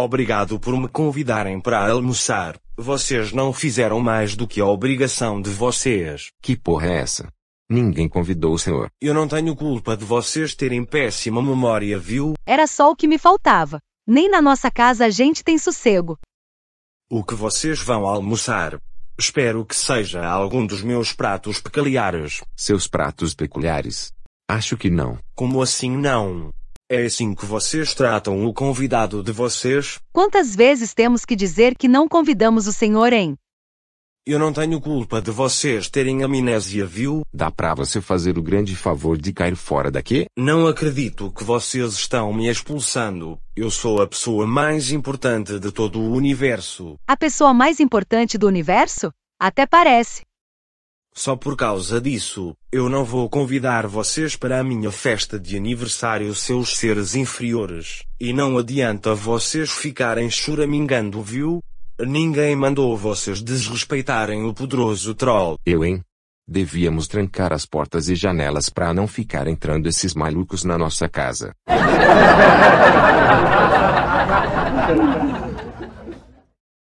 Obrigado por me convidarem para almoçar. Vocês não fizeram mais do que a obrigação de vocês. Que porra é essa? Ninguém convidou o senhor. Eu não tenho culpa de vocês terem péssima memória, viu? Era só o que me faltava. Nem na nossa casa a gente tem sossego. O que vocês vão almoçar? Espero que seja algum dos meus pratos peculiares. Seus pratos peculiares? Acho que não. Como assim não? É assim que vocês tratam o convidado de vocês? Quantas vezes temos que dizer que não convidamos o senhor em? Eu não tenho culpa de vocês terem amnésia, viu? Dá pra você fazer o grande favor de cair fora daqui? Não acredito que vocês estão me expulsando. Eu sou a pessoa mais importante de todo o universo. A pessoa mais importante do universo? Até parece. Só por causa disso, eu não vou convidar vocês para a minha festa de aniversário, seus seres inferiores. E não adianta vocês ficarem choramingando, viu? Ninguém mandou vocês desrespeitarem o poderoso troll. Eu, hein? Devíamos trancar as portas e janelas para não ficar entrando esses malucos na nossa casa.